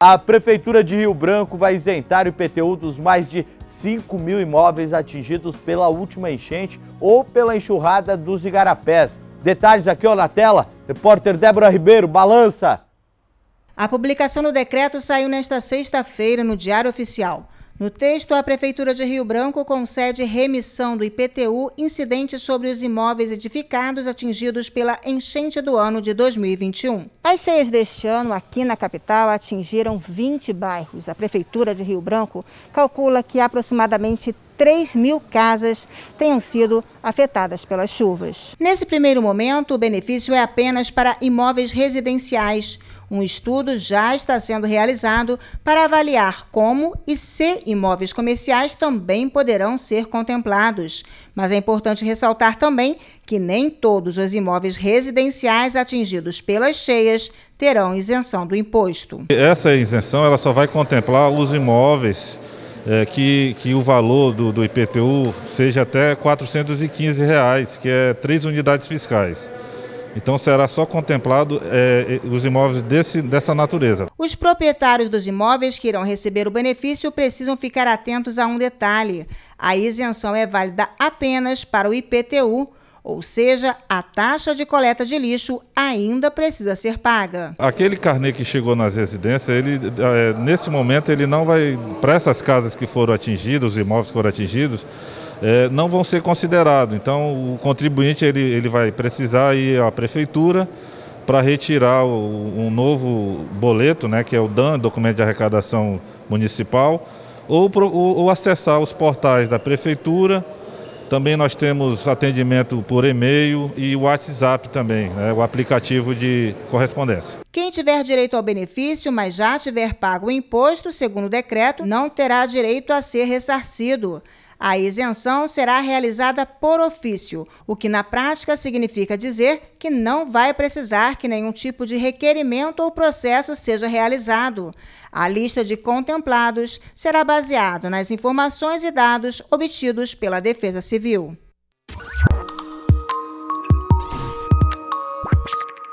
A Prefeitura de Rio Branco vai isentar o IPTU dos mais de 5 mil imóveis atingidos pela última enchente ou pela enxurrada dos igarapés. Detalhes aqui ó, na tela. Repórter Débora Ribeiro, balança! A publicação do decreto saiu nesta sexta-feira no Diário Oficial. No texto, a Prefeitura de Rio Branco concede remissão do IPTU incidente sobre os imóveis edificados atingidos pela enchente do ano de 2021. As cheias deste ano aqui na capital atingiram 20 bairros. A Prefeitura de Rio Branco calcula que aproximadamente 3 mil casas tenham sido afetadas pelas chuvas. Nesse primeiro momento, o benefício é apenas para imóveis residenciais. Um estudo já está sendo realizado para avaliar como e se imóveis comerciais também poderão ser contemplados. Mas é importante ressaltar também que nem todos os imóveis residenciais atingidos pelas cheias terão isenção do imposto. Essa isenção ela só vai contemplar os imóveis é, que, que o valor do, do IPTU seja até R$ 415, reais, que é três unidades fiscais. Então será só contemplado é, é, os imóveis desse, dessa natureza. Os proprietários dos imóveis que irão receber o benefício precisam ficar atentos a um detalhe. A isenção é válida apenas para o IPTU, ou seja, a taxa de coleta de lixo ainda precisa ser paga. Aquele carnê que chegou nas residências, ele, é, nesse momento ele não vai, para essas casas que foram atingidas, os imóveis que foram atingidos, é, não vão ser considerados. Então, o contribuinte ele, ele vai precisar ir à prefeitura para retirar o, um novo boleto, né, que é o DAN, documento de arrecadação municipal, ou, ou, ou acessar os portais da prefeitura. Também nós temos atendimento por e-mail e WhatsApp também, né, o aplicativo de correspondência. Quem tiver direito ao benefício, mas já tiver pago o imposto, segundo o decreto, não terá direito a ser ressarcido. A isenção será realizada por ofício, o que na prática significa dizer que não vai precisar que nenhum tipo de requerimento ou processo seja realizado. A lista de contemplados será baseada nas informações e dados obtidos pela Defesa Civil.